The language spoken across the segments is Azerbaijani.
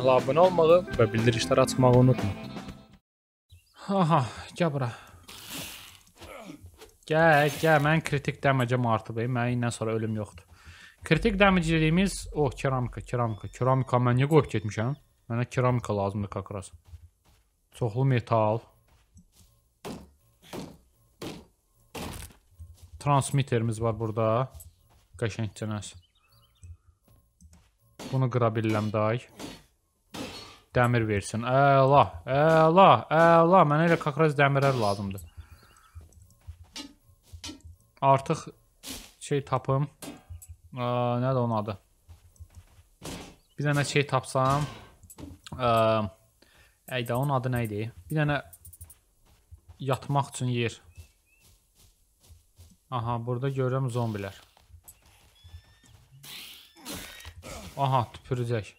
kanala abunə olmağı və bildirişləri açmağı unutma. Aha, gəl bura. Gəl, gəl, mən kritik dəməcəm artıb, mənim indən sonra ölüm yoxdur. Kritik dəmiciliyimiz, oh, keramika, keramika, keramika mən niyə qoyub getmişəm? Mənə keramika lazımdır kakras. Çoxlu metal. Transmitterimiz var burada. Qəşəngcənəsi. Bunu qıra bilirəm day dəmir versin. Əla, əla, əla. Mənə elə kakraz dəmirlər lazımdır. Artıq şey tapım. Ə, nədir onun adı? Bir dənə şey tapsam. Əydə, onun adı nə idi? Bir dənə yatmaq üçün yer. Aha, burada görürəm zombilər. Aha, tüpürəcək.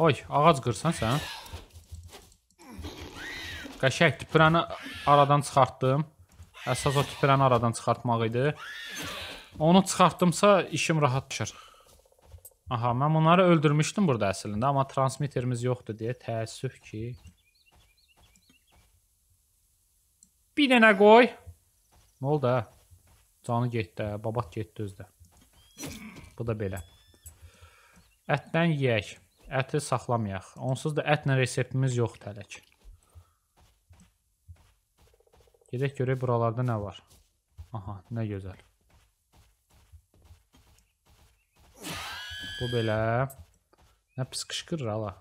Oy, ağac qırsan sən? Qəşəng tüpürəni aradan çıxartdım. Əsas o tüpürəni aradan çıxartmaq idi. Onu çıxartdımsa işim rahat düşür. Aha, mən bunları öldürmüşdüm burada əslində, amma transmitterimiz yoxdur deyə təəssüf ki. Bir dənə qoy. Nə oldu hə? Canı getdi, babat getdi özdə. Bu da belə. Ətdən yeyək. Əti saxlamayaq. Onsuz da ətlə reseptimiz yoxdur hələ ki. Gedək görək buralarda nə var. Aha, nə gözəl. Bu belə. Nə pis qışqırır hala.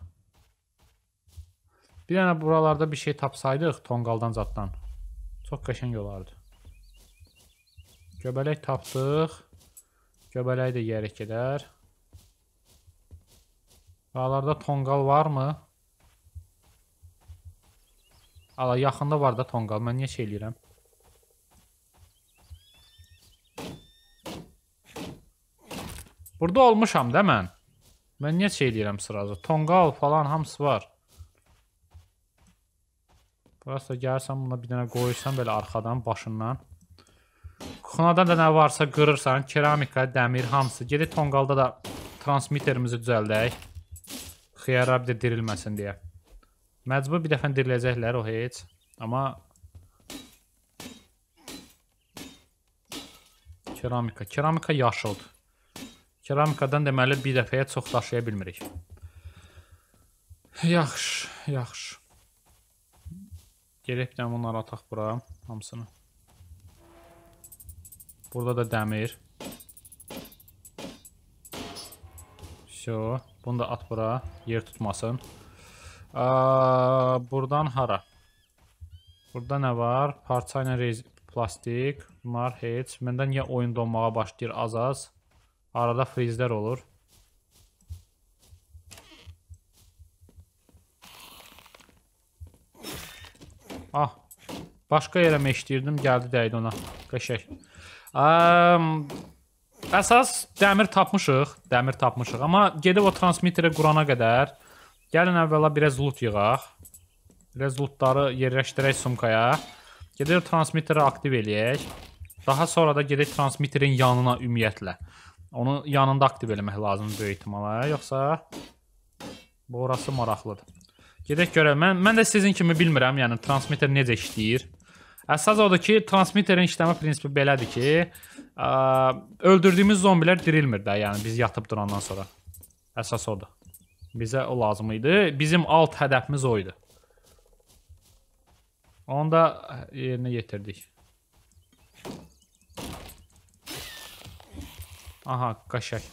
Bir dənə buralarda bir şey tapsaydıq tonqaldan zaddan. Çox qəşəng olardı. Göbələk tapdıq. Göbələk də yeyərək gedər. Dağlarda tonqal varmı? Ala yaxında var da tonqal. Mən niyə şey eləyirəm? Burada olmuşam da mən. Mən niyə şey eləyirəm sırazı? Tonqal falan hamısı var. Burası da gəlirsən buna bir dənə qoyursan belə arxadan, başından. Kuxunadan da nə varsa qırırsan, keramika, dəmir hamısı. Gedək tonqalda da transmitterimizi düzəldək. Xiyara bir də dirilməsin deyə. Məcbur bir dəfə diriləcəklər o heç. Amma keramika. Keramika yaşıldır. Keramikadan deməli bir dəfəyə çox daşıya bilmirik. Yaxşı, yaxşı. Gerək bir dənə bunları ataq bura hamısını. Burada da dəmir. Şo. Bunu da at bura. Yer tutmasın. Aa, buradan hara? Burada nə var? Parça ilə plastik. Bunlar heç. Məndən ya oyun donmağa başlayır az-az. Arada frizlər olur. Ah. Başqa yerə meşdirdim, gəldi dəydi ona. Qəşək. Um, Əsas dəmir tapmışıq, dəmir tapmışıq. Amma gedib o transmitterə qurana qədər gəlin əvvəla biraz loot yığaq. Biraz lootları yerləşdirək sumkaya. Gedib transmitteri aktiv eləyək. Daha sonra da gedək transmitterin yanına ümumiyyətlə. Onu yanında aktiv eləmək lazımdır böyük ehtimala, yoxsa bu orası maraqlıdır. Gedək görək. Mən mən də sizin kimi bilmirəm, yəni transmitter necə işləyir. Əsas odur ki, transmitterin işləmə prinsipi belədir ki, ə, öldürdüyümüz zombilər dirilmir də, yəni biz yatıb durandan sonra. Əsas odur. Bizə o lazım idi. Bizim alt hədəfimiz o idi. Onu da yerinə yetirdik. Aha, qaşək.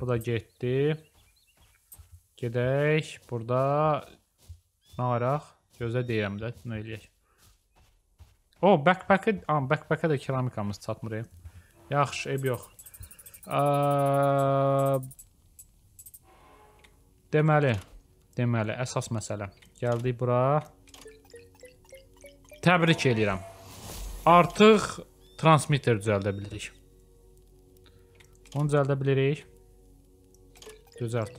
Bu da getdi. Gedək, burada nə araq? Gözə deyirəm də, nə eləyək. O, backpack-ı, am, backpack-ə də keramikamız çatmır. Yaxşı, eyb yox. Deməli, deməli, əsas məsələ. Gəldik bura. Təbrik eləyirəm. Artıq transmitter düzəldə bilirik. Onu düzəldə bilirik. Düzəlt.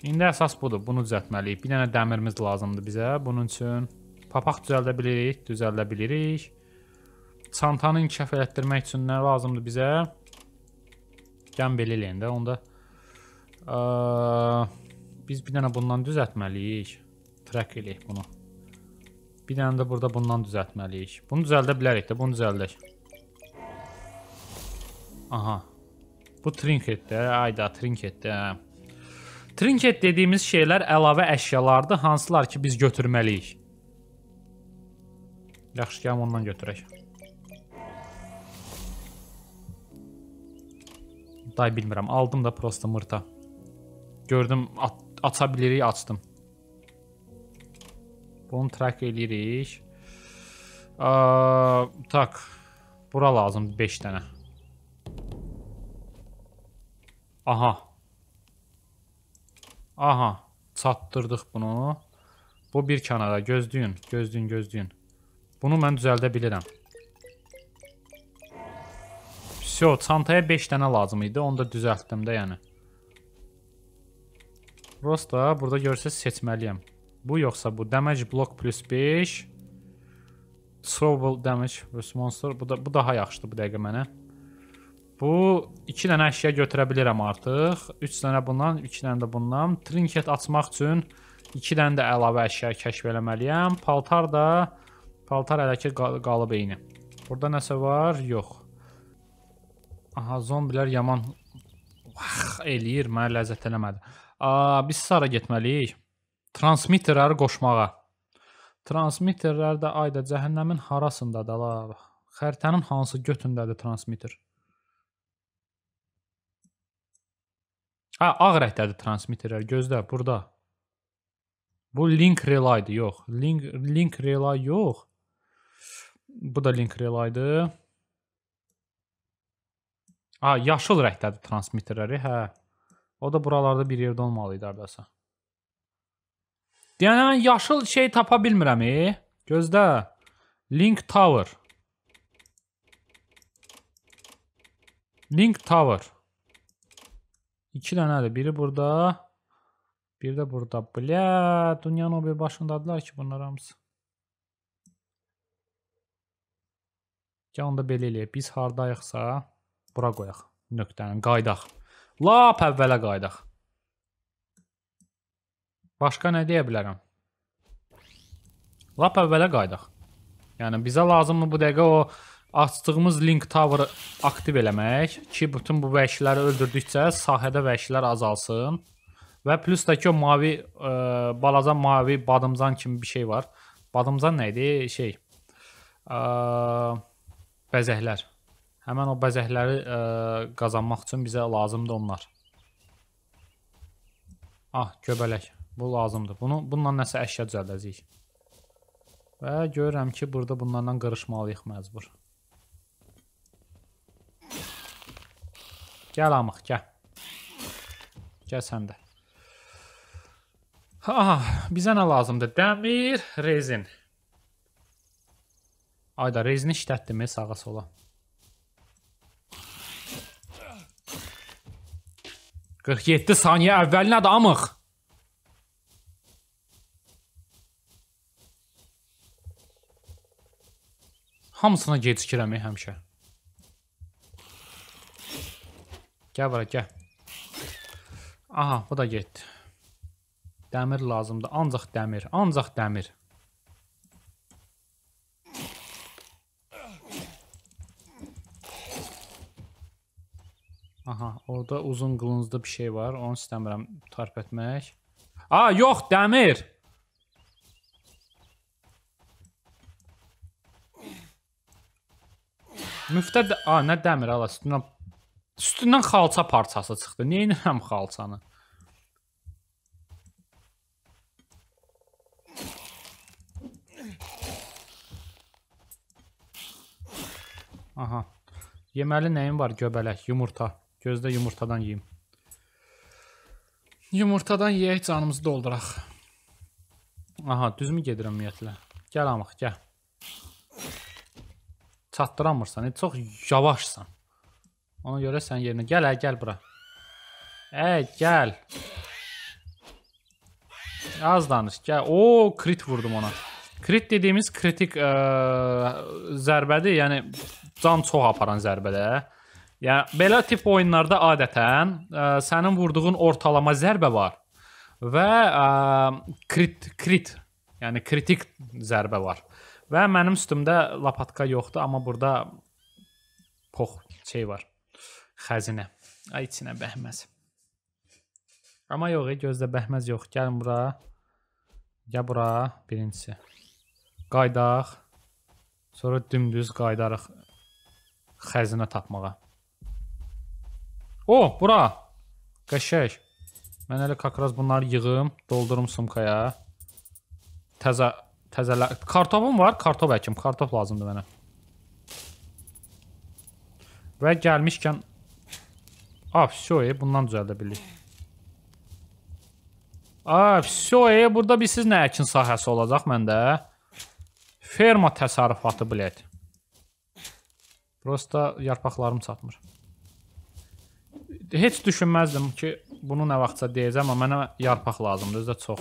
İndi əsas budur, bunu düzəltməliyik. Bir dənə dəmirimiz lazımdır bizə bunun üçün. Papaq düzəldə bilirik, düzəldə bilirik. Çantanı inkişaf elətdirmək üçün nə lazımdır bizə? Gəm belə eləyəndə, onda ə, biz bir dənə bundan düzəltməliyik. Track eləyək bunu. Bir dənə də burada bundan düzəltməliyik. Bunu düzəldə bilərik də, bunu düzəldək. Aha. Bu trinketdir, ayda trinketdir, hə. Trinket dediyimiz şeylər əlavə əşyalardır, hansılar ki biz götürməliyik. Yaxşı, gəlin ondan götürək. Day bilmirəm, aldım da prosta mırta. Gördüm, at aça bilirik, açdım. Bunu track eləyirik. Tak, bura lazım 5 dənə. Aha. Aha, çatdırdıq bunu. Bu bir kənara, gözləyin, gözləyin, gözləyin. Bunu mən düzəldə bilirəm. Всё, çantaya 5 dənə lazım idi, onu da düzəltdim də, yəni. Prosta burada görsəz seçməliyəm. Bu yoxsa bu damage block plus 5 Trouble damage response bu da bu daha yaxşıdır bu dəqiqə mənə. Bu 2 dənə əşya götürə bilirəm artıq. 3 dənə bundan, 2 dənə də bundan. Trinket açmaq üçün 2 dənə də əlavə əşya kəşf eləməliyəm. Paltar da paltar hələ ki qal qalıb eyni. Burada nəsə var? Yox. Aha, zombilər yaman vax eləyir, mənə ləzzət eləmədi. A, biz sara getməliyik. Transmitterləri qoşmağa. Transmitterlər də ayda cəhənnəmin harasındadır la. Xəritənin hansı götündədir transmitter? Hə, ağ rəngdədir transmitterlər. Gözlə, burada. Bu link relaydır, yox. Link link relay yox. Bu da link relaydır. A, yaşıl rəngdədir transmitterləri, hə. O da buralarda bir yerdə olmalı idi hardasa. Yəni mən yaşıl şey tapa bilmirəm, e? Gözlə. Link Tower. Link Tower. İki dənədir. Biri burada. Bir də burada. Blə, dünyanın o bir başındadılar ki bunlar hamısı. Gəl onda belə eləyək. Biz hardayıqsa bura qoyaq. Nöqtəni qaydaq. Lap əvvələ qaydaq. Başqa nə deyə bilərəm? Lap əvvələ qaydaq. Yəni bizə lazımdır bu dəqiqə o açdığımız link tower aktiv eləmək ki, bütün bu vəhşiləri öldürdükcə sahədə vəhşilər azalsın. Və plus da ki, o mavi ə, e, balaca mavi badımcan kimi bir şey var. Badımcan nə idi? Şey. Ə, e, bəzəklər. Həmin o bəzəkləri ə, e, qazanmaq üçün bizə lazımdır onlar. Ah, göbələk. Bu lazımdır. Bunu bununla nəsə əşya düzəldəcəyik. Və görürəm ki, burada bunlarla qırışmalıyıq məcbur. Gəl amıq, gəl. Gəl sən də. Ah, bizə nə lazımdır? Dəmir, rezin. Ayda, rezini işlətdim, sağa sola. Qırx yeddi saniyə əvvəlinə də amıq. Hamısına gecikirəm eh, həmişə. Gəl bura, gəl. Aha, bu da getdi. Dəmir lazımdır. Ancaq dəmir, ancaq dəmir. Aha, orada uzun qılıncda bir şey var. Onu istəmirəm tarif etmək. A, yox, dəmir. Müftə, a, nə dəmir, ala, üstünə Üstündən xalça parçası çıxdı. Nə edirəm xalçanı? Aha. Yeməli nəyim var? Göbələk, yumurta. Gözdə yumurtadan yeyim. Yumurtadan yeyək, canımızı dolduraq. Aha, düzmü gedirəm ümumiyyətlə? Gəl amıq, gəl. Çatdıramırsan, çox yavaşsan. Ona görə sən yerinə gəl, ə, gəl bura. Ə, gəl. Az danış, gəl. O, krit vurdum ona. Krit dediyimiz kritik ə, e, zərbədir, yəni can çox aparan zərbədir. Yəni belə tip oyunlarda adətən ə, e, sənin vurduğun ortalama zərbə var və ə, e, krit krit, yəni kritik zərbə var. Və mənim üstümdə lapatka yoxdur, amma burada pox şey var. Xəzinə. Ay içinə bəhməz. Amma yox, gözdə bəhməz yox. Gəl bura. Gəl bura, birincisi. Qaydaq. Sonra dümdüz qayıdarıq xəzinə tapmağa. O, bura. Qəşəng. Mən elə kakraz bunları yığım, doldurum sumkaya. Təzə təzələ kartofum var, kartof əkim, kartof lazımdır mənə. Və gəlmişkən A, все, e, bundan düzəldə bilik. A, все, e, burada bilsiz nə əkin sahəsi olacaq məndə? Ferma təsarifatı, bilet. Prosta yarpaqlarım çatmır. Heç düşünməzdim ki, bunu nə vaxtsa deyəcəm, amma mənə yarpaq lazımdır, özü də çox.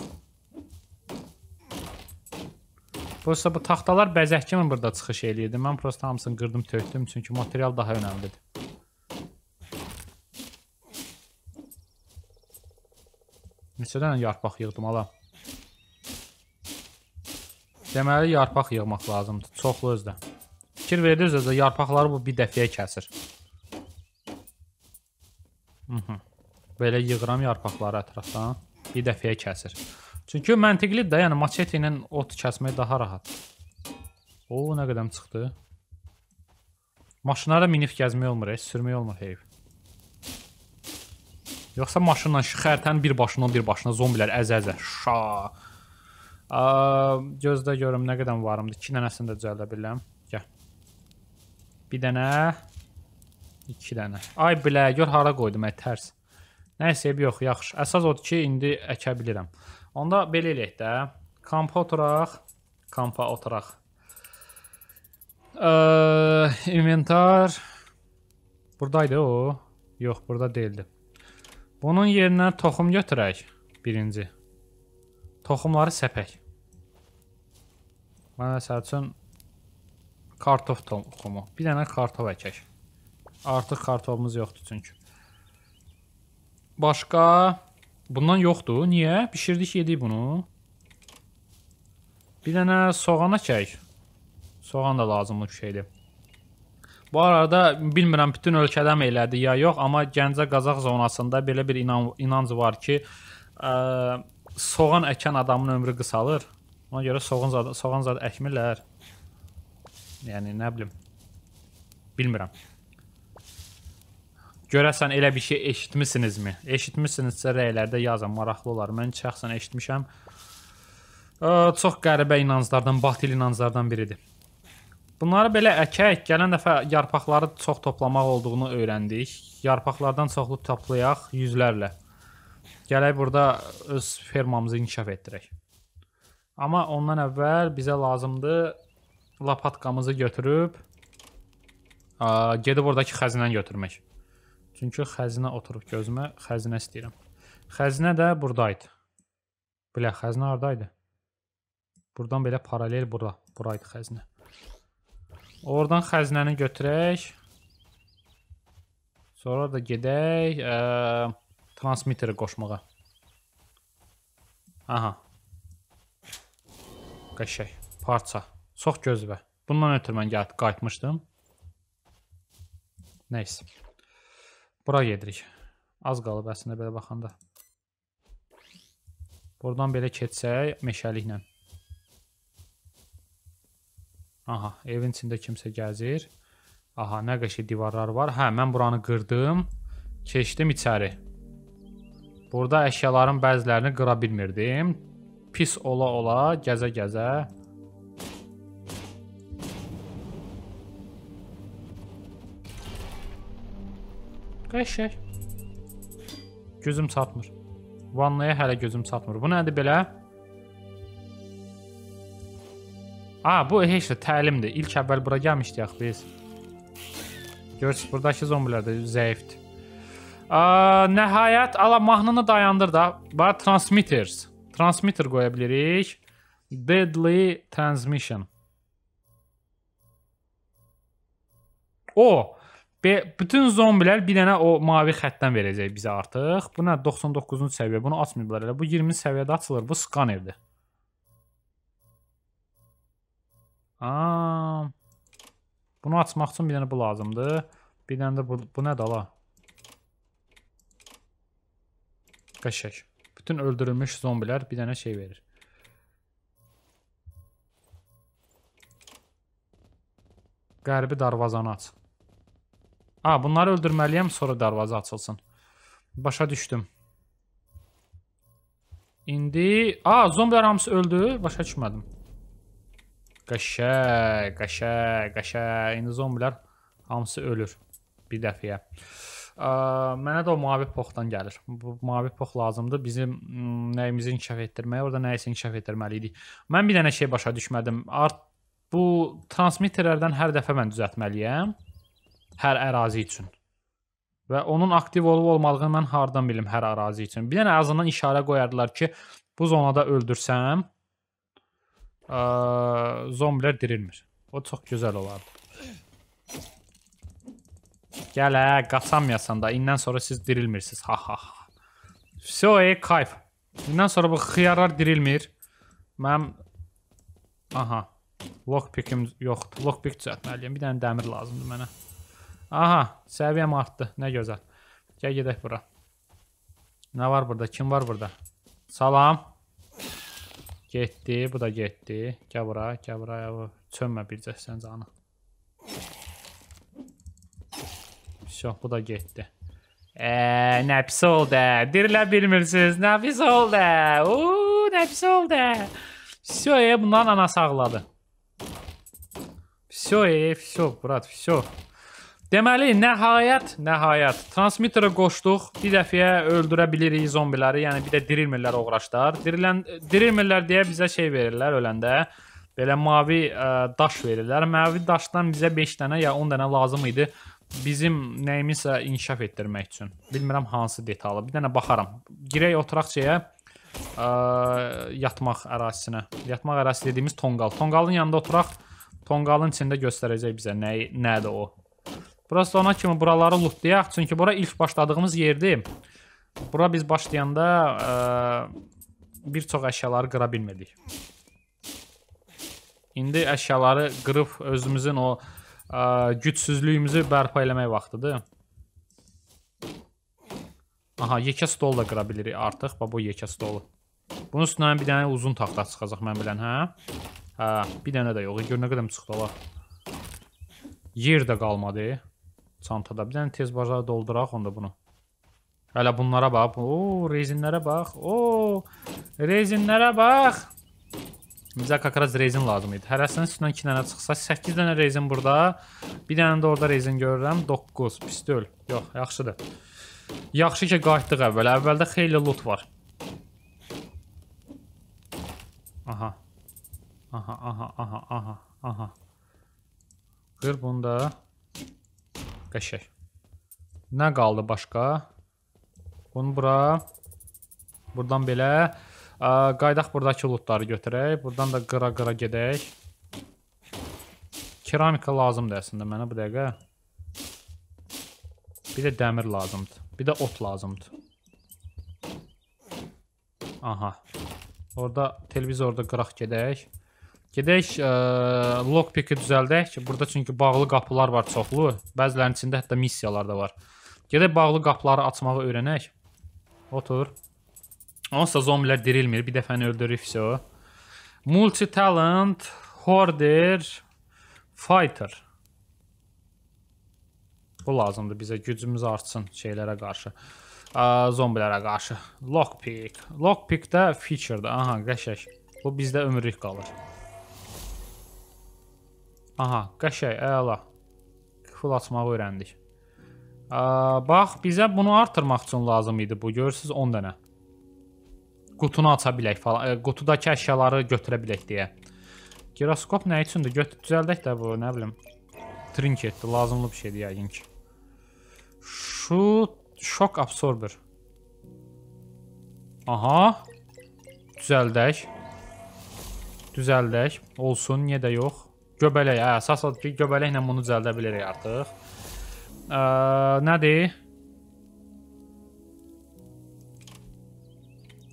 Prosta bu taxtalar bəzək kimi burada çıxış eləyirdi. Mən prosta hamısını qırdım, tökdüm, çünki material daha önəmlidir. Neçə dənə yarpaq yığdım ala. Deməli yarpaq yığmaq lazımdır. Çoxlu özdə. Fikir verdiniz özdə yarpaqları bu bir dəfəyə kəsir. Mhm. Belə yığıram yarpaqları ətrafdan. Bir dəfəyə kəsir. Çünki məntiqli də, yəni maçeti ilə ot kəsmək daha rahat. O, nə qədəm çıxdı? Maşınlara minif gəzmək olmur, heç sürmək olmur heyf. Yoxsa maşınla xərtən bir başına bir başına zombilər əzə-əzə. Şa. Ə, gözlə görüm nə qədər varımdı. 2 dənəsini də düzəldə bilərəm. Gəl. Bir dənə 2 dənə. Ay bilə, gör hara qoydum ə tərs. Nəysə yox, yaxşı. Əsas odur ki, indi əkə bilirəm. Onda belə eləyək də. Kampa oturaq. Kampa oturaq. Ə, inventar buradaydı o. Yox, burada deyildi. Bunun yerinə toxum götürək. Birinci. Toxumları səpək. Mən məsəl üçün kartof toxumu. Bir dənə kartof əkək. Artıq kartofumuz yoxdur çünki. Başqa bundan yoxdur. Niyə? Bişirdik, yedik bunu. Bir dənə soğan əkək. Soğan da lazımlı bir şeydir. Bu arada bilmirəm bütün ölkədəmi elədir ya yox, amma Gəncə Qazax zonasında belə bir inan inanc var ki, ə, soğan əkən adamın ömrü qısalır. Ona görə soğan zad soğan zad əkmirlər. Yəni nə bilim. Bilmirəm. Görəsən elə bir şey eşitmisinizmi? Eşitmisinizsə rəylərdə yazın, maraqlı olar. Mən şəxsən eşitmişəm. Ə, çox qəribə inanclardan, batil inanclardan biridir. Bunları belə əkək, gələn dəfə yarpaqları çox toplamaq olduğunu öyrəndik. Yarpaqlardan çoxlu toplayaq yüzlərlə. Gələk burada öz fermamızı inkişaf etdirək. Amma ondan əvvəl bizə lazımdır lapatkamızı götürüb ə, gedib oradakı xəzinəni götürmək. Çünki xəzinə oturub gözümə, xəzinə istəyirəm. Xəzinə də buradaydı. Bilə, xəzinə haradaydı? Buradan belə paralel bura, buraydı xəzinə. Oradan xəzinəni götürək. Sonra da gedək ə, e, transmitteri qoşmağa. Aha. Qəşək. Parça. Çox gözlə. Bundan ötürü mən gəlib qayıtmışdım. Nəysə. Bura gedirik. Az qalıb əslində belə baxanda. Buradan belə keçsək meşəliklə. Aha, evin içində kimsə gəzir. Aha, nə qəşəng divarlar var. Hə, mən buranı qırdım. Keçdim içəri. Burada əşyaların bəzilərini qıra bilmirdim. Pis ola-ola, gəzə-gəzə. Qəşəng. Gözüm çatmır. Vannaya hələ gözüm çatmır. Bu nədir belə? A bu heç də təlimdir. İlk əvvəl bura gəlmişdik axı biz. Görürsüz buradakı zombilər də zəifdir. A, nəhayət ala mahnını dayandır da. Bara transmitters. Transmitter qoya bilirik. Deadly transmission. O Be bütün zombilər bir dənə o mavi xəttdən verəcək bizə artıq. Bu nə 99-cu səviyyə. Bunu açmayıblar elə. Bu 20 səviyyədə açılır. Bu skanerdir. Aa, bunu açmaq üçün bir dənə bu lazımdır. Bir dənə də bu, bu nədir ala? Qəşək. Bütün öldürülmüş zombilər bir dənə şey verir. Qərbi darvazanı aç. A, bunları öldürməliyəm, sonra darvaza açılsın. Başa düşdüm. İndi... A, zombilər hamısı öldü. Başa düşmədim. Qəşəng, qəşəng, qəşəng. İndi zombilər hamısı ölür bir dəfəyə. Ə, mənə də o mavi poxdan gəlir. Bu mavi pox lazımdır bizim nəyimizi inkişaf etdirməyə, orada nəyisə inkişaf etdirməli idik. Mən bir dənə şey başa düşmədim. Art bu transmitterlərdən hər dəfə mən düzəltməliyəm hər ərazi üçün. Və onun aktiv olub-olmadığını mən hardan bilim hər ərazi üçün? Bir dənə azından işarə qoyardılar ki, bu zonada öldürsəm, ə, zombilər dirilmir. O çox gözəl olardı. Gəl ə, qaçamayasan da, indən sonra siz dirilmirsiniz. Ha ha ha. Всё, ey kayf. İndən sonra bu xiyarlar dirilmir. Mənim aha. Lockpickim yoxdur. Lockpick düzəltməliyəm. Bir dənə dəmir lazımdır mənə. Aha, səviyyəm artdı. Nə gözəl. Gəl gedək bura. Nə var burada? Kim var burada? Salam. Getdi, bu da getdi. Gəl bura, gəl bura. Çönmə bircə sən canı. Şox, bu da getdi. Eee, nə pis oldu. Dirilə bilmirsiniz. Nə pis oldu. Uuu, nə pis oldu. Все, e, bundan anası ağladı. Все, все, брат, все. Deməli, nəhayət, nəhayət transmitterə qoşduq. Bir dəfəyə öldürə bilirik zombiləri, yəni bir də dirilmirlər oğraşlar. Dirilən dirilmirlər deyə bizə şey verirlər öləndə. Belə mavi ə, e, daş verirlər. Mavi daşdan bizə 5 dənə ya 10 dənə lazım idi bizim nəyimisə inkişaf etdirmək üçün. Bilmirəm hansı detalı. Bir dənə baxaram. Girək oturaqçaya ə, e, yatmaq ərazisinə. Yatmaq ərazisi dediyimiz tonqal. Tonqalın yanında oturaq. Tonqalın içində göstərəcək bizə nə nədir o. Bura sona kimi buraları lootlayaq. Çünki bura ilk başladığımız yerdir. Bura biz başlayanda ə, e, bir çox əşyaları qıra bilmədik. İndi əşyaları qırıb özümüzün o ə, e, gücsüzlüyümüzü bərpa eləmək vaxtıdır. Aha, yekə stol da qıra bilirik artıq. Bax, bu yekə stolu. Bunun üstündən bir dənə uzun taxta çıxacaq mən bilən, hə? Hə, bir dənə də yox. Gör nə qədəm çıxdı olar. Yer də qalmadı çantada. Bir dənə tez bacara dolduraq onda bunu. Hələ bunlara bax. O, rezinlərə bax. O, rezinlərə bax. Bizə kakraz rezin lazım idi. Hərəsinin üstündən 2 dənə çıxsa, 8 dənə rezin burada. Bir dənə də orada rezin görürəm. 9. Pis deyil. Yox, yaxşıdır. Yaxşı ki, qayıtdıq əvvəl. Əvvəldə xeyli loot var. Aha. Aha, aha, aha, aha, aha. Qır bunda. Qəşək. Nə qaldı başqa? Bunu bura. Buradan belə. Ə, qaydaq buradakı lootları götürək. Buradan da qıra-qıra gedək. Keramika lazımdır əslində mənə bu dəqiqə. Bir də dəmir lazımdır. Bir də ot lazımdır. Aha. Orada televizorda qıraq gedək. Gedək e, lockpiki düzəldək. Burada çünki bağlı qapılar var çoxlu. Bəzilərinin içində hətta missiyalar da var. Gedək bağlı qapıları açmağı öyrənək. Otur. Onsa zombilər dirilmir. Bir dəfəni öldürür vəsə. Multi talent, hoarder, fighter. Bu lazımdır bizə gücümüz artsın şeylərə qarşı. E, zombilərə qarşı. Lockpick. Lockpick də feature-dır. Aha, qəşəng. Bu bizdə ömürlük qalır. Aha, qəşəy, əla. Qıfıl açmağı öyrəndik. Ə, bax, bizə bunu artırmaq üçün lazım idi bu. Görürsüz 10 dənə. Qutunu aça bilək falan, ə, e, qutudakı əşyaları götürə bilək deyə. Giroskop nə üçündür? Göt düzəldək də bu, nə bilim. Trinketdir, lazımlı bir şeydir yəqin ki. Şu şok absorber. Aha. Düzəldək. Düzəldək. Olsun, niyə də yox. Göbələk, hə, əsasad ki, göbələklə bunu düzəldə bilərik artıq. Ə, nədir?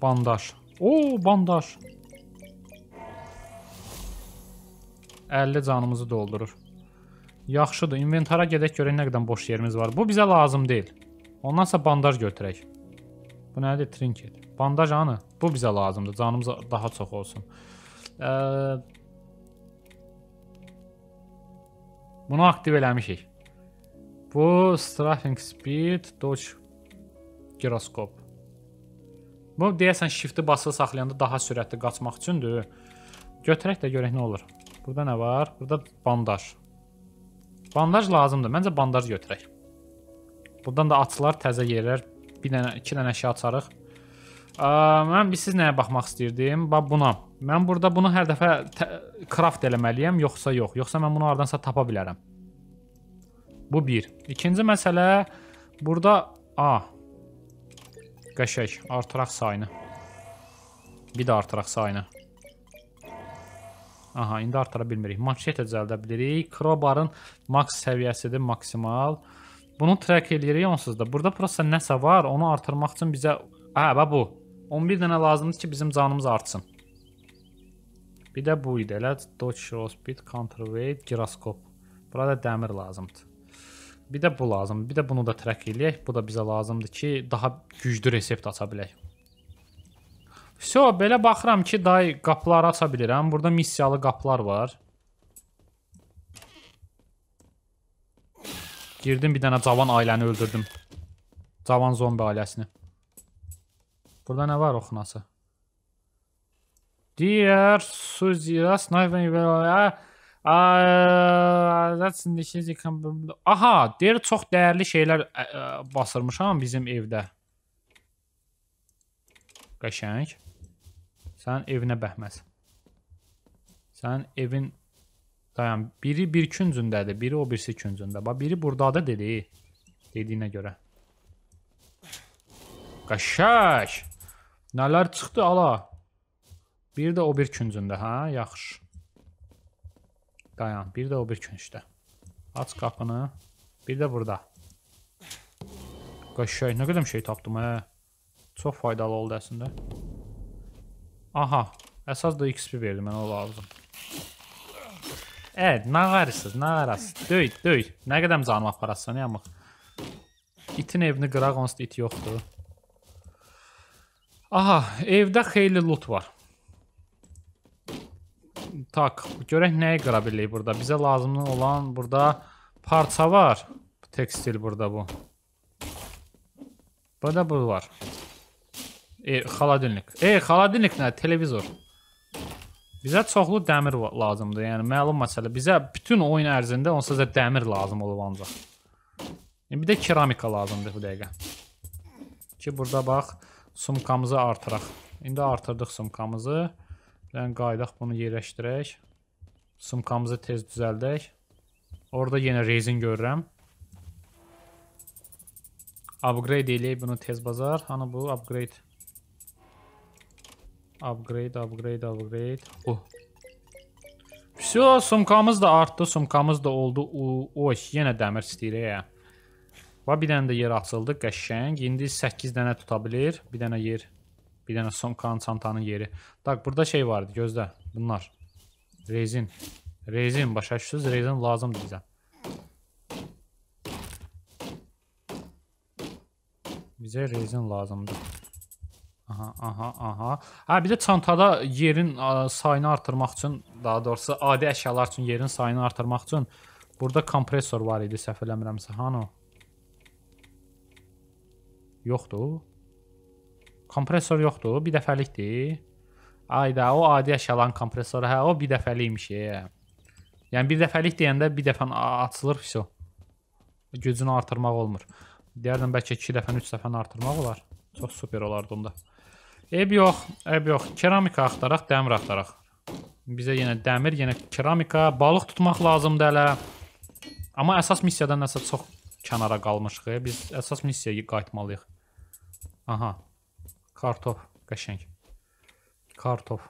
Bandaj. O, bandaj. 50 canımızı doldurur. Yaxşıdır. İnventara gedək görək nə qədər boş yerimiz var. Bu bizə lazım deyil. Ondansa bandaj götürək. Bu nədir? Trinket. Bandaj anı. Bu bizə lazımdır. Canımız daha çox olsun. Ə, Bunu aktiv eləmişik. Bu Strafing Speed Dodge Giroskop. Bu deyəsən shift-i basılı saxlayanda daha sürətli qaçmaq üçündür. Götürək də görək nə olur. Burada nə var? Burada bandaj. Bandaj lazımdır. Məncə bandaj götürək. Buradan da açılar təzə yerlər. Bir dənə, iki dənə şey açarıq. Ə, mən bir siz nəyə baxmaq istəyirdim? Bax buna. Mən burada bunu hər dəfə craft eləməliyəm, yoxsa yox. Yoxsa mən bunu hardansa tapa bilərəm. Bu bir. İkinci məsələ burada A. Qəşək, artıraq sayını. Bir də artıraq sayını. Aha, indi artıra bilmirik. Manşet düzəldə bilirik. Crowbarın max səviyyəsidir, maksimal. Bunu track eləyirik onsuz da. Burada prosta nəsə var, onu artırmaq üçün bizə... Hə, bə bu. 11 dənə lazımdır ki, bizim canımız artsın. Bir də bu idi, elə dodge roll speed, counter weight, giroskop. Burada dəmir lazımdır. Bir də bu lazımdır. Bir də bunu da track eləyək. Bu da bizə lazımdır ki, daha güclü resept aça bilək. Vso, belə baxıram ki, day qapıları aça bilirəm. Burada missiyalı qapılar var. Girdim bir dənə cavan ailəni öldürdüm. Cavan zombi ailəsini. Burada nə var oxunası? Diğer suziler sniper və that's Aha, deyir çox dəyərli şeylər ə, äh, ə, äh, basırmışam bizim evdə. Qəşəng. Sənin evinə bəhməz. Sənin evin dayan, biri bir küncündədir, biri o birisi küncündə. Bax, biri burdadır dedi. Dediyinə görə. Qəşəng. Nələr çıxdı ala? Bir də o bir küncündə, hə? Yaxşı. Dayan, bir də o bir küncdə. Aç qapını. Bir də burada. Qaşay, nə qədər şey tapdım, hə? Çox faydalı oldu əslində. Aha, əsas da XP verdi mənə o lazım. Evet, nə qarısız, nə qarasız. Döy, döy. Nə qədəm canım aparasın, yamıq. İtin evini qıraq, onsuz it yoxdur. Aha, evdə xeyli loot var. Tak, görək nəyə qıra bilik burada. Bizə lazımlı olan burada parça var. Tekstil burada bu. Burada bu var. E, xaladinlik. E, xaladinlik nə? Televizor. Bizə çoxlu dəmir lazımdır. Yəni məlum məsələ. Bizə bütün oyun ərzində onsuz da dəmir lazım olub ancaq. Yəni, bir də keramika lazımdır bu dəqiqə. Ki burada bax sumkamızı artıraq. İndi artırdıq sumkamızı. Dən qaydaq bunu yerləşdirək. Sumkamızı tez düzəldək. Orada yenə rezin görürəm. Upgrade eləyək bunu tez bazar. Hani bu upgrade. Upgrade, upgrade, upgrade. Oh. Всё, sumkamız da artdı, sumkamız da oldu. Oy, yenə dəmir istəyirik. Va hə. bir dənə də yer açıldı, qəşəng. İndi 8 dənə tuta bilir. Bir dənə yer Bir dənə somkanın çantanın yeri. Bax, burada şey vardı, gözlə. Bunlar. Rezin. Rezin, başa düşürsünüz? Rezin lazımdır bizə. Bizə rezin lazımdır. Aha, aha, aha. Hə, bir də çantada yerin ə, sayını artırmaq üçün, daha doğrusu adi əşyalar üçün yerin sayını artırmaq üçün burada kompresor var idi, səhv eləmirəmsə. Hanı o? Yoxdur. Kompressor yoxdur, bir dəfəlikdir. Ayda, o adi əşyaların kompressoru, hə, o bir dəfəlikmiş. Yə. Hə. Yəni bir dəfəlik deyəndə bir dəfə açılır vəsə. Gücünü artırmaq olmur. Deyərdim bəlkə 2 dəfə, 3 dəfə artırmaq olar. Çox super olardı onda. Eb yox, eb yox. Keramika axtaraq, dəmir axtaraq. Bizə yenə dəmir, yenə keramika, balıq tutmaq lazımdır hələ. Amma əsas missiyadan nəsə çox kənara qalmışıq. Hə. Biz əsas missiyaya qayıtmalıyıq. Aha. Kartof. Qəşəng. Kartof.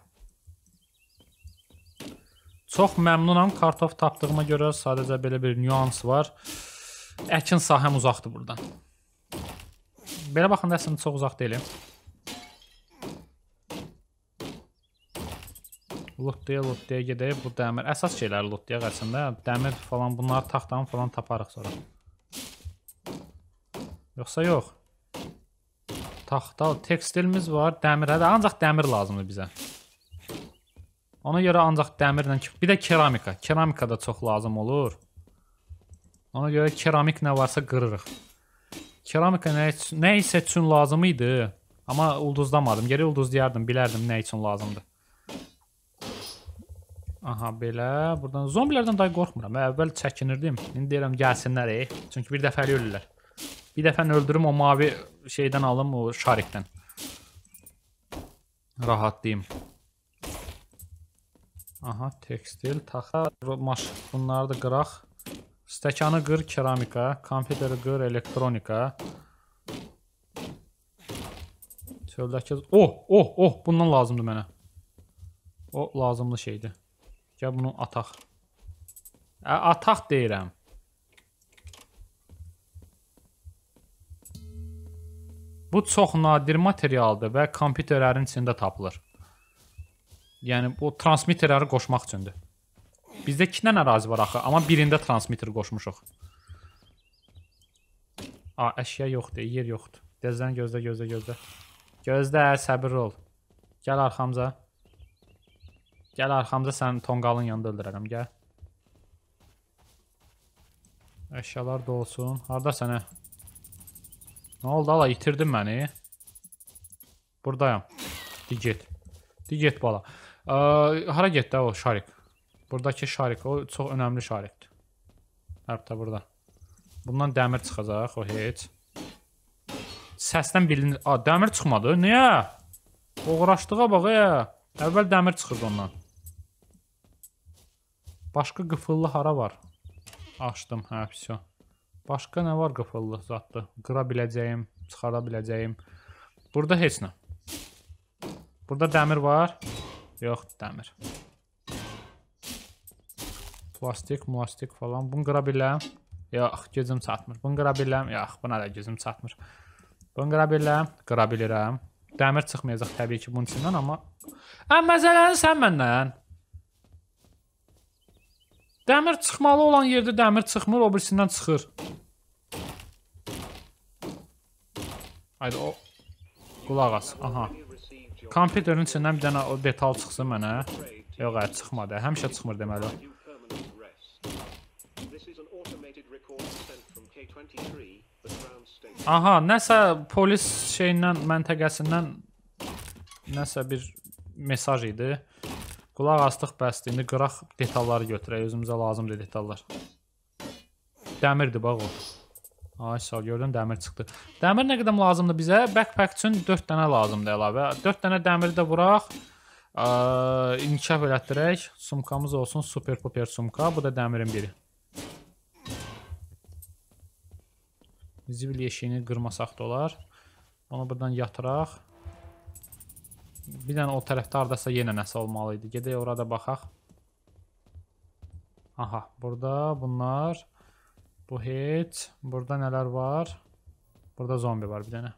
Çox məmnunam kartof tapdığıma görə. Sadəcə belə bir nüans var. Əkin sahəm uzaqdır burdan. Belə baxanda əslində çox uzaq deyil. Lotdaya, lotdaya gedək. Bu dəmir. Əsas şeylər lotdaya əslində. Dəmir falan, bunlar taxtanı falan taparıq sonra. Yoxsa yox. Taxta, tekstilimiz var, dəmirə hə də ancaq dəmir lazımdır bizə. Ona görə ancaq dəmirlə, bir də keramika. Keramika da çox lazım olur. Ona görə keramik nə varsa qırırıq. Keramika nə, nə isə üçün lazım idi. Amma ulduzlamadım. Geri ulduzlayardım, bilərdim nə üçün lazımdır. Aha, belə. Buradan zombilərdən daha qorxmuram. Mən əvvəl çəkinirdim. İndi deyirəm gəlsinlər, ey. Eh. Çünki bir dəfə ölürlər. Bir dəfən öldürüm o mavi şeydən alım o şarikdən. Rahatlayım. Aha, tekstil, taxta, maş bunları da qıraq. Stəkanı qır keramika, kompüteri qır elektronika. Çöldəki... Oh, oh, oh, bundan lazımdır mənə. O lazımlı şeydir. Gəl bunu ataq. Ə, ataq deyirəm. Bu çox nadir materialdır və kompüterlərin içində tapılır. Yəni bu transmitterləri qoşmaq üçündür. Bizdə 2 dənə ərazi var axı, amma birində transmitter qoşmuşuq. A, əşya yoxdur, yer yoxdur. Dəzdən gözlə, gözlə, gözlə. Gözlə, səbirli ol. Gəl arxamca. Gəl arxamca sən tonqalın yanında öldürərəm, gəl. Əşyalar dolsun. Harda sənə? Nə oldu ala itirdin məni? Buradayam. Di get. Di get bala. Ə, hara getdi o Şarik? Buradakı Şarik o çox önəmli Şarikdir. Hətta burada. Bundan dəmir çıxacaq o heç. Səsdən bilinir. A, dəmir çıxmadı. Niyə? Oğraşdığa bax ya. E. Əvvəl dəmir çıxırdı ondan. Başqa qıfıllı hara var? Açdım. Hə, vəsio. Başqa nə var qıfıllıq zadda? Qıra biləcəyim, çıxara biləcəyim. Burada heç nə. Burada dəmir var. Yox, dəmir. Plastik, plastik falan. Bunu qıra biləm. Yox, gücüm çatmır. Bunu qıra biləm. Yox, buna da gücüm çatmır. Bunu qıra biləm. Qıra bilirəm. Dəmir çıxmayacaq təbii ki, bunun içindən, amma Ə, məzələni sən məndən. Dəmir çıxmalı olan yerdə dəmir çıxmır, o birisindən çıxır. Haydi o qulaq as. Aha. Kompüterin içindən bir dənə o detal çıxsın mənə. Yox, ə, çıxmadı. Həmişə çıxmır deməli. Aha, nəsə polis şeyindən, məntəqəsindən nəsə bir mesaj idi. Qulaq astıq bəsdir. İndi qıraq detalları götürək. Özümüzə lazımdır detallar. Dəmirdir bax o. Ay sağ gördən dəmir çıxdı. Dəmir nə qədəm lazımdır bizə? Backpack üçün 4 dənə lazımdır əlavə. 4 dənə dəmiri də vuraq. Ə, inkişaf elətdirək. Sumkamız olsun super poper sumka. Bu da dəmirin biri. Zibil yeşiyini qırmasaq da olar. Onu buradan yatıraq. Bir dənə o tərəfdə hardasa yenə nəsə olmalı idi. Gedək orada baxaq. Aha, burada bunlar Bu heç. Burada nələr var? Burada zombi var bir dənə.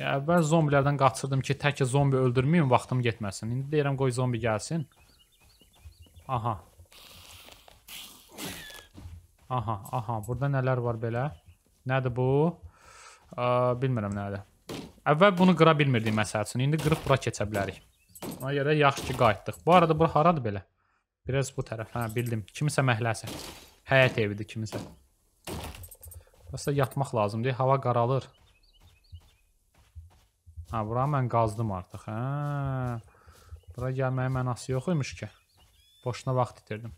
Ya əvvəl zombilərdən qaçırdım ki, tək zombi öldürməyim, vaxtım getməsin. İndi deyirəm qoy zombi gəlsin. Aha. Aha, aha. Burada nələr var belə? Nədir bu? Ə, bilmirəm nədir. Əvvəl bunu qıra bilmirdik məsəl üçün. İndi qırıb bura keçə bilərik. Ona görə yaxşı ki qayıtdıq. Bu arada bura haradır belə? Biraz bu tərəf. Hə, bildim. Kimisə məhləsi. Həyət evidir kimisə. Bəsdə yatmaq lazımdır. Hava qaralır. Hə, bura mən qazdım artıq. Hə. Bura gəlməyə mənası yox imiş ki. Boşuna vaxt itirdim.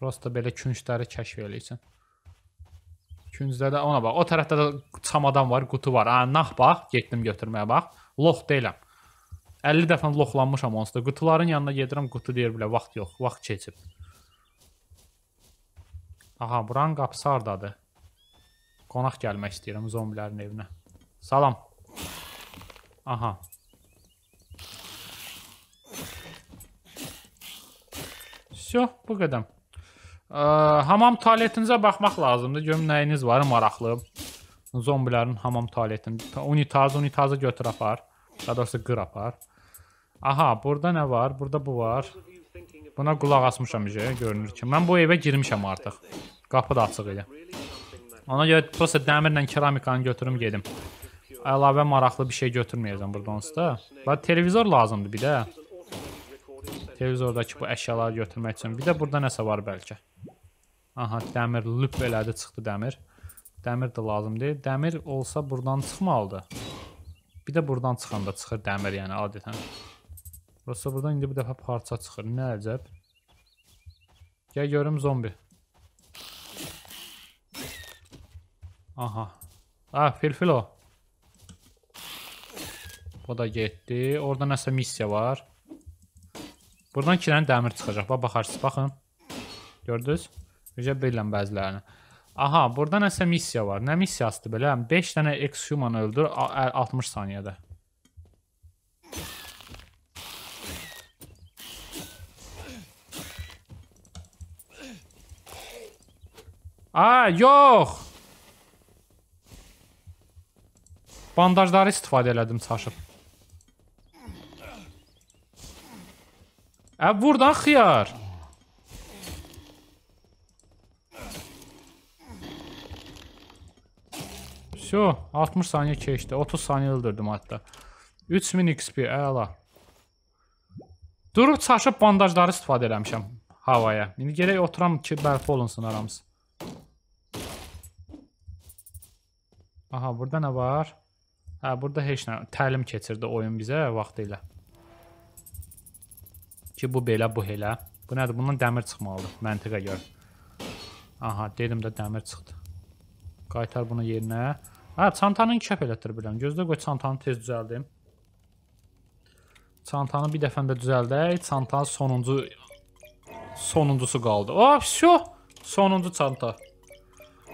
Prosta belə küncləri kəşf eləyirsən. Küncdə də ona bax. O tərəfdə də çamadan var, qutu var. Hə, nax bax, getdim götürməyə bax. Lox deyiləm. 50 dəfə loxlanmışam onsuz da. Qutuların yanına gedirəm, qutu deyir bilə vaxt yox, vaxt keçib. Aha, buranın qapısı hardadır? Qonaq gəlmək istəyirəm zombilərin evinə. Salam. Aha. Всё, bu qədər. Ə, hamam tualetinizə baxmaq lazımdır. Görüm nəyiniz var maraqlı. Zombilərin hamam tualetini unitaz, unitaza götür apar. Daha doğrusu qır apar. Aha, burada nə var? Burada bu var. Buna qulaq asmışam icə, görünür ki. Mən bu evə girmişəm artıq. Qapı da açıq idi. Ona görə prosta dəmirlə keramikanı götürüm gedim. Əlavə maraqlı bir şey götürməyəcəm burada onsuz da. Və televizor lazımdır bir də. Televizordakı bu əşyaları götürmək üçün. Bir də burada nəsə var bəlkə. Aha, dəmir lüp elədi, çıxdı dəmir. Dəmir də lazım deyil. Dəmir olsa buradan çıxmalıdır. Bir də buradan çıxanda çıxır dəmir, yəni adətən. Burası buradan indi bir dəfə parça çıxır. Nə əcəb. Gəl görüm zombi. Aha. Ah, filfil o. Bu da getdi. Orada nəsə missiya var. Buradan iki dənə dəmir çıxacaq. Bax, baxarsınız, baxın. Gördünüz? Necə bilirəm bəzilərini. Aha, burada nəsə missiya var. Nə missiyasıdır belə? 5 dənə ex-human öldür 60 saniyədə. A, yox! Bandajları istifadə elədim çaşıb. Ə, buradan xiyar. Всё, 60 saniyə keçdi. 30 saniyə öldürdüm hətta. 3000 XP, əla. Durub çaşıb bandajları istifadə eləmişəm havaya. İndi gerək oturam ki, bərpa olunsun aramız. Aha, burada nə var? Hə, burada heç nə. Təlim keçirdi oyun bizə vaxtı ilə. Ki, bu belə, bu elə. Bu nədir? Bundan dəmir çıxmalıdır, məntiqə görə. Aha, dedim də dəmir çıxdı. Qaytar bunu yerinə. Hə, çantanın kəp elətdir biləm. Gözlə qoy çantanı tez düzəldim. Çantanı bir dəfəndə düzəldək. Çantanın sonuncu... Sonuncusu qaldı. Oh, şu! Sonuncu çanta.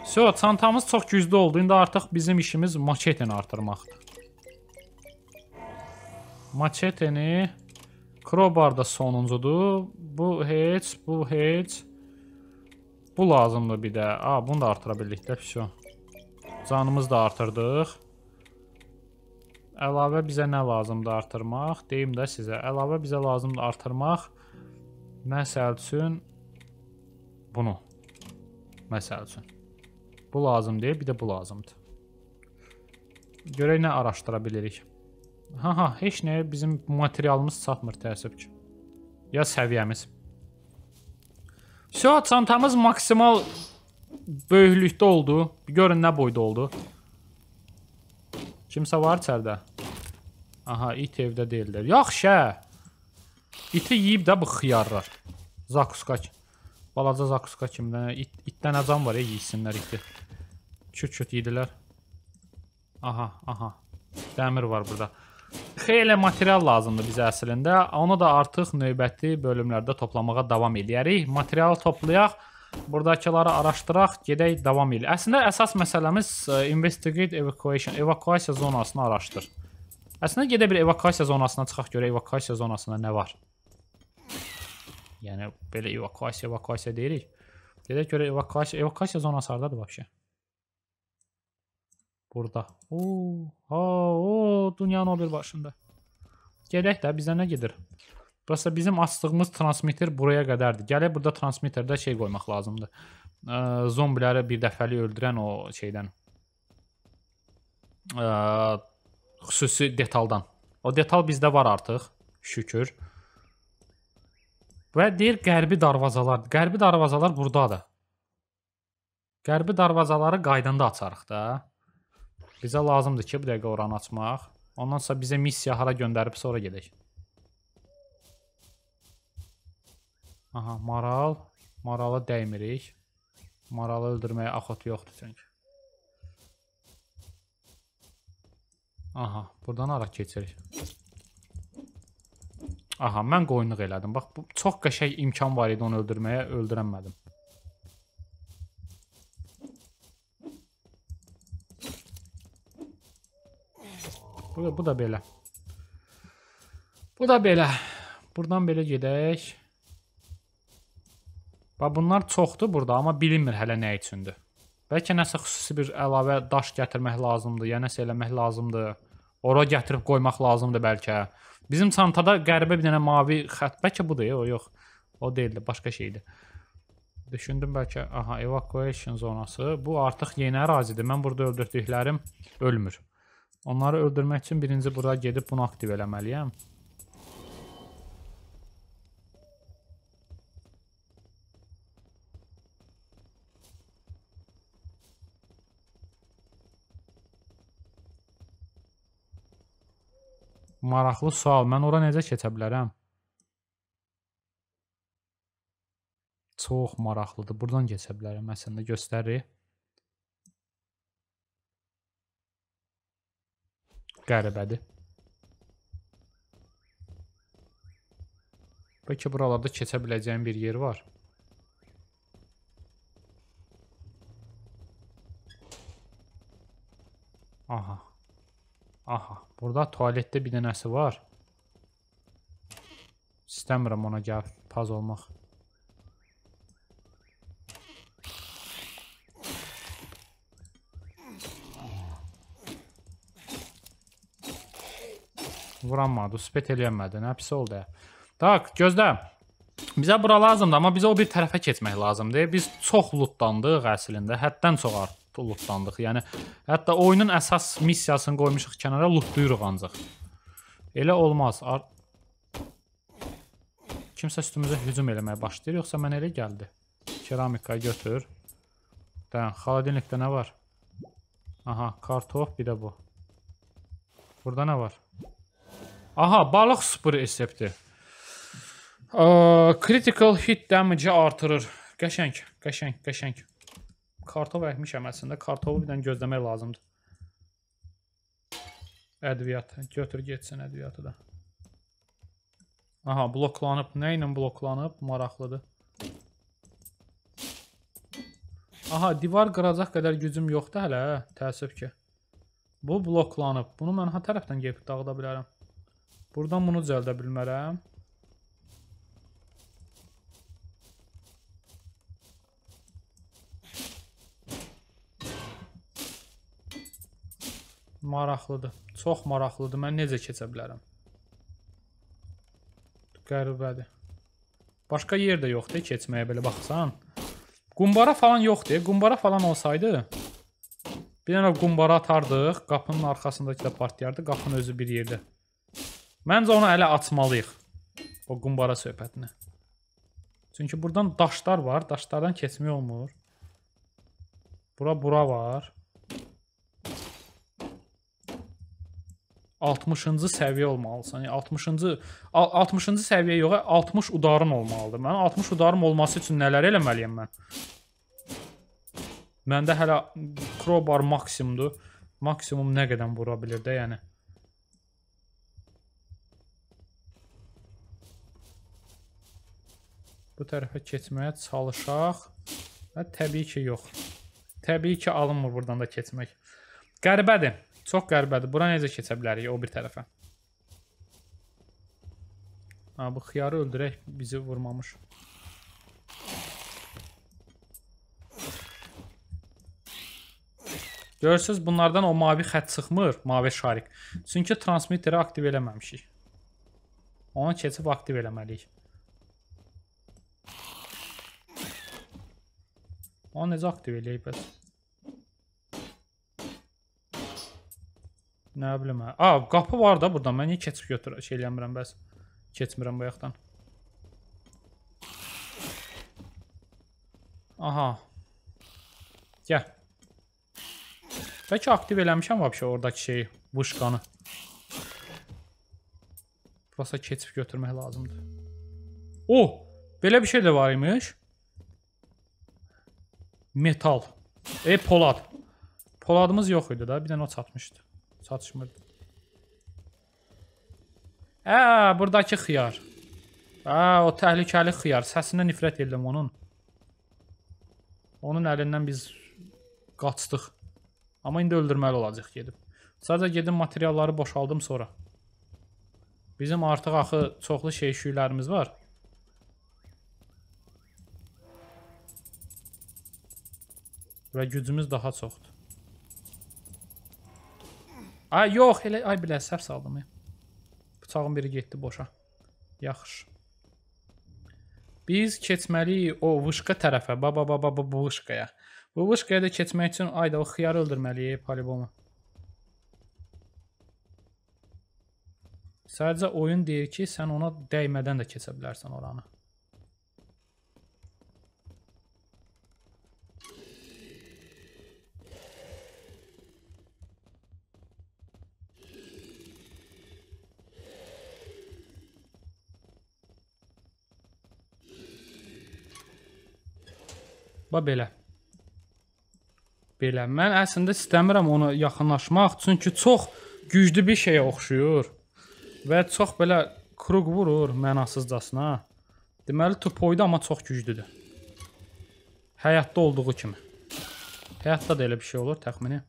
So, çantamız çox güclü oldu. İndi artıq bizim işimiz maketini artırmaqdır. Maketini Crowbar da sonuncudur. Bu heç, bu heç. Bu lazımdır bir də. A, bunu da artıra bildik də. Şu. Canımız da artırdıq. Əlavə bizə nə lazımdır artırmaq? Deyim də sizə. Əlavə bizə lazımdır artırmaq. Məsəl üçün bunu. Məsəl üçün. Bu lazım deyil, bir də bu lazımdır. Görək nə araşdıra bilirik. Ha ha, heç nəyə bizim materialımız çatmır təəssüf ki. Ya səviyyəmiz. Всё, çantamız maksimal böyüklükdə oldu. Bir görün nə boyda oldu. Kimsə var içəridə? Aha, it evdə deyildir. Yaxşı. Hə. İti yeyib də bu xiyarlar. Zakuskak. Balaca zakuska kimdən? It, itdən acan var ya, yiysinlər iti. Küt-küt yedilər. Aha, aha. Dəmir var burada. Xeyli material lazımdır bizə əslində. Onu da artıq növbəti bölümlərdə toplamağa davam eləyərik. Material toplayaq, burdakıları araşdıraq, gedək davam eləyək. Əslində əsas məsələmiz e, investigate evacuation, evakuasiya zonasını araşdır. Əslində gedə bir evakuasiya zonasına çıxaq görə evakuasiya zonasında nə var? Yəni belə evakuasiya, evakuasiya deyirik. Gedək görə evakuasiya, evakuasiya zonası hardadır vəbşə? Burada. Oo, ha, o, dünyanın o bir başında. Gedək də bizə nə gedir? Burası bizim açdığımız transmitter buraya qədərdir. Gələk burada transmitterdə şey qoymaq lazımdır. E, zombiləri bir dəfəli öldürən o şeydən. E, xüsusi detaldan. O detal bizdə var artıq. Şükür. E, Və deyir qərbi darvazalar. Qərbi darvazalar burdadır. Qərbi darvazaları qaydanda açarıq da. Bizə lazımdır ki, bu dəqiqə oranı açmaq. Ondan sonra bizə missiya hara göndərib sonra gedək. Aha, maral. Marala dəymirik. Maralı öldürməyə axot yoxdur çünki. Aha, buradan ara keçirik. Aha, mən qoyunluq elədim. Bax, bu çox qəşəng imkan var idi onu öldürməyə, öldürənmədim. Bu da, bu da belə. Bu da belə. Buradan belə gedək. Bax, bunlar çoxdur burada, amma bilinmir hələ nə üçündür. Bəlkə nəsə xüsusi bir əlavə daş gətirmək lazımdır, ya nəsə eləmək lazımdır. Ora gətirib qoymaq lazımdır bəlkə. Bəlkə. Bizim çantada qəribə bir dənə mavi xətt. Bəlkə budur, o yox. O deyildi, başqa şeydir. Düşündüm bəlkə, aha, evacuation zonası. Bu artıq yeni ərazidir. Mən burada öldürdüklərim ölmür. Onları öldürmək üçün birinci bura gedib bunu aktiv eləməliyəm. Maraqlı sual. Mən ora necə keçə bilərəm? Çox maraqlıdır. Buradan keçə bilərəm. Əslində göstərir. Qəribədir. Bəlkə buralarda keçə biləcəyim bir yer var. Aha. Aha, burada tualetdə bir dənəsi var. İstəmirəm ona gəlib paz olmaq. Vuranmadı, spet eləyənmədi, nə pis oldu ya. Tak, gözlə. Bizə bura lazımdır, amma bizə o bir tərəfə keçmək lazımdır. Biz çox lootlandıq əslində, həddən çox artıq lutlandıq. Yəni hətta oyunun əsas missiyasını qoymuşuq kənara, lutlayırıq ancaq. Elə olmaz. Ar Kimsə üstümüzə hücum eləməyə başlayır, yoxsa mən elə gəldi. Keramika götür. Dən, xaladenlikdə nə var? Aha, kartof bir də bu. Burada nə var? Aha, balıq super resepti. Critical hit damage-i artırır. Qəşəng, qəşəng, qəşəng. Kartov əkmişəm əslində. Kartovu birdən gözləmək lazımdır. Ədviyyat. Götür geçsin ədviyyatı da. Aha, bloklanıb. Nə ilə bloklanıb? Maraqlıdır. Aha, divar qıracaq qədər gücüm yoxdur hələ. Hə? Təəssüf ki. Bu bloklanıb. Bunu mən ha hə tərəfdən gedib dağıda bilərəm. Buradan bunu cəldə bilmərəm. maraqlıdır. Çox maraqlıdır. Mən necə keçə bilərəm? Qəribədir. Başqa yer də yoxdur e, keçməyə belə baxsan. Qumbara falan yoxdur. E. Qumbara falan olsaydı bir dənə qumbara atardıq, qapının arxasındakı da partlayardı, qapının özü bir yerdə. Məncə onu hələ açmalıyıq. O qumbara söhbətini. Çünki burdan daşlar var, daşlardan keçmək olmur. Bura bura var. 60-cı səviyyə olmalısan. Yəni 60-cı 60-cı səviyyə yox, 60 udarın olmalıdır. Mən 60 udarım olması üçün nələr eləməliyəm mən? Məndə hələ crowbar maksimumdur. Maksimum nə qədər vura bilir də, yəni. Bu tərəfə keçməyə çalışaq. Və təbii ki, yox. Təbii ki, alınmır buradan da keçmək. Qəribədir. Çox qəribədir. Bura necə keçə bilərik o bir tərəfə? Ha, bu xiyarı öldürək, bizi vurmamış. Görürsüz, bunlardan o mavi xət çıxmır, mavi şarik. Çünki transmitteri aktiv eləməmişik. Onu keçib aktiv eləməliyik. Onu necə aktiv eləyək bəs? Nə bilim hə. A, qapı var da burdan. Mən niyə keçib götür şey eləmirəm bəs. Keçmirəm bu yaxdan. Aha. Gəl. Bəlkə aktiv eləmişəm vəbşə oradakı şeyi, vışqanı. Burasa keçib götürmək lazımdır. Oh! Belə bir şey də var imiş. Metal. E, polad. Poladımız yox idi da. Bir dənə o çatmışdı. Çatışmırdı. Hə, buradakı xiyar. Hə, o təhlükəli xiyar. Səsinə nifrət edirəm onun. Onun əlindən biz qaçdıq. Amma indi öldürməli olacaq gedib. Sadəcə gedim materialları boşaldım sonra. Bizim artıq axı çoxlu şeyşüylərimiz var. Və gücümüz daha çoxdur. Ay, yox, elə, ay bilə, səhv saldım. Bıçağın biri getdi boşa. Yaxşı. Biz keçməliyik o vışqa tərəfə, baba baba bu ba, vışqaya. Bu vışqaya da keçmək üçün ayda o xiyarı öldürməliyik polibomu. Sadəcə oyun deyir ki, sən ona dəymədən də keçə bilərsən oranı. Bax belə. Belə. Mən əslində istəmirəm ona yaxınlaşmaq, çünki çox güclü bir şeyə oxşuyur və çox belə kruq vurur mənasızcasına. Deməli tupoydu amma çox güclüdür. Həyatda olduğu kimi. Həyatda da elə bir şey olur təxmini.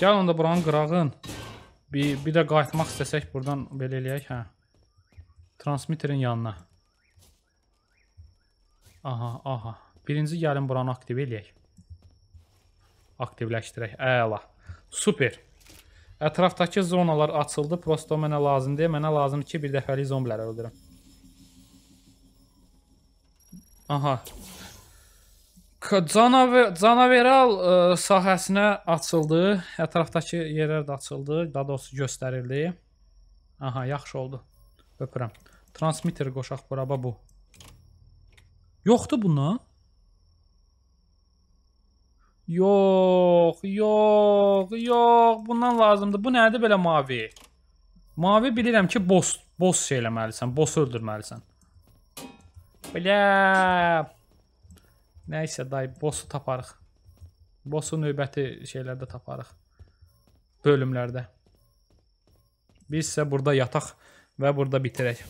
Gəl onda buranı qırağın. Bir, bir də qayıtmaq istəsək buradan belə eləyək, hə. Transmitterin yanına. Aha, aha. Birinci gəlin buranı aktiv eləyək. Aktivləşdirək. Əla. Super. Ətrafdakı zonalar açıldı. Prosto mənə lazım deyə. Mənə lazımdır ki, bir dəfəlik zombiləri öldürüm. Aha. Canav canaveral ə, e, sahəsinə açıldı. Ətrafdakı yerlər də açıldı. Daha doğrusu göstərildi. Aha, yaxşı oldu. Öpürəm. Transmitteri qoşaq bura bu. Yoxdur bundan. Yox, yox, yox. Bundan lazımdır. Bu nədir belə mavi? Mavi bilirəm ki, boss, boss şey eləməlisən, boss öldürməlisən. Belə. Nəysə day, bossu taparıq. Bossu növbəti şeylərdə taparıq. Bölümlərdə. Biz isə burada yataq və burada bitirək.